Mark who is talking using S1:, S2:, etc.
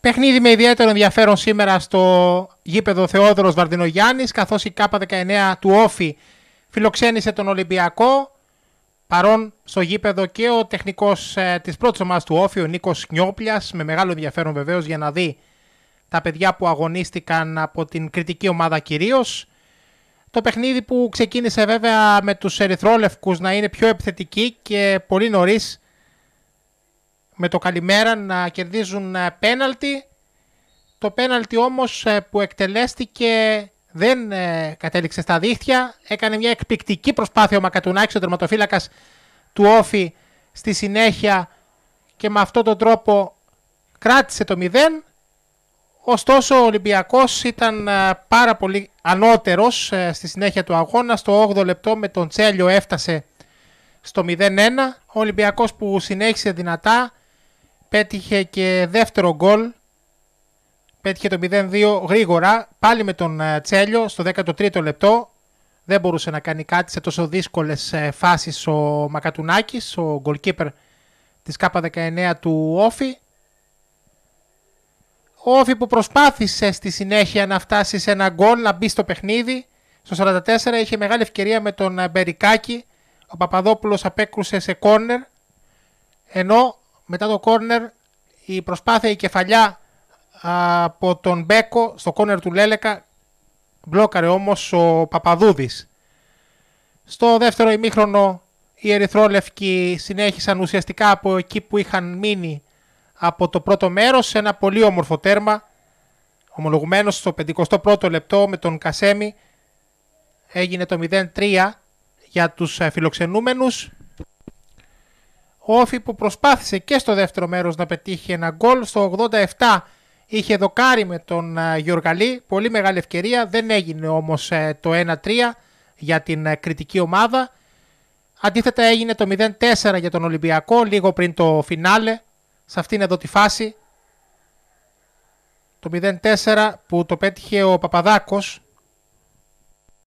S1: Παιχνίδι με ιδιαίτερο ενδιαφέρον σήμερα στο γήπεδο Θεόδωρος Βαρδινογιάννης καθώς η κάπα 19 του Όφη φιλοξένησε τον Ολυμπιακό παρόν στο γήπεδο και ο τεχνικός ε, της πρώτης ομάδας του Όφη ο Νίκος Νιόπλιας με μεγάλο ενδιαφέρον βεβαίως για να δει τα παιδιά που αγωνίστηκαν από την κριτική ομάδα κυρίως. Το παιχνίδι που ξεκίνησε βέβαια με τους ερυθρόλευκους να είναι πιο επιθετικοί και πολύ νωρίς με το καλημέρα να κερδίζουν ε, πέναλτι. Το πέναλτι όμως ε, που εκτελέστηκε δεν ε, κατέληξε στα δίχτυα. Έκανε μια εκπληκτική προσπάθεια ο Μακατουνάκης, ο τερματοφύλακας του Όφη στη συνέχεια και με αυτόν τον τρόπο κράτησε το 0. Ωστόσο ο Ολυμπιακός ήταν πάρα πολύ ανώτερος στη συνέχεια του αγώνα. Στο 8ο λεπτό με τον Τσέλιο έφτασε στο 0-1. Ο Ολυμπιακός που συνέχισε δυνατά πέτυχε και δεύτερο γκολ. Πέτυχε το 0-2 γρήγορα, πάλι με τον ε, Τσέλιο στο 13ο λεπτό. Δεν μπορούσε να κάνει κάτι σε τόσο δύσκολες ε, φάσεις ο λεπτο δεν μπορουσε να κανει κατι σε τοσο δυσκολε φασει ο μακατουνακης ο goalkeeper της K19 του Όφη. Ο Όφη που προσπάθησε στη συνέχεια να φτάσει σε ένα γκολ, να μπει στο παιχνίδι. Στο 44 είχε μεγάλη ευκαιρία με τον ε, Μπερικάκη. Ο παπαδόπουλος απέκρουσε σε κόρνερ. Ενώ μετά το corner η προσπάθεια η κεφαλιά από τον Μπέκο στο corner του Λέλεκα μπλόκαρε όμως ο Παπαδούδης. Στο δεύτερο ημίχρονο οι ερυθρόλευκοι συνέχισαν ουσιαστικά από εκεί που είχαν μείνει από το πρώτο μέρος σε ένα πολύ όμορφο τέρμα ομολογουμένος στο 51ο λεπτό με τον Κασέμι έγινε το 0-3 για τους φιλοξενούμενους όφη που προσπάθησε και στο δεύτερο μέρος να πετύχει ένα γκολ. Στο 87 είχε δοκάρι με τον ε, Γιωργαλή. πολύ μεγάλη ευκαιρία, δεν έγινε όμως ε, το 1-3 για την ε, κριτική ομάδα. Αντίθετα έγινε το 0-4 για τον Ολυμπιακό λίγο πριν το φινάλε, σε αυτήν εδώ τη φάση. Το 0-4 που το πέτυχε ο Παπαδάκος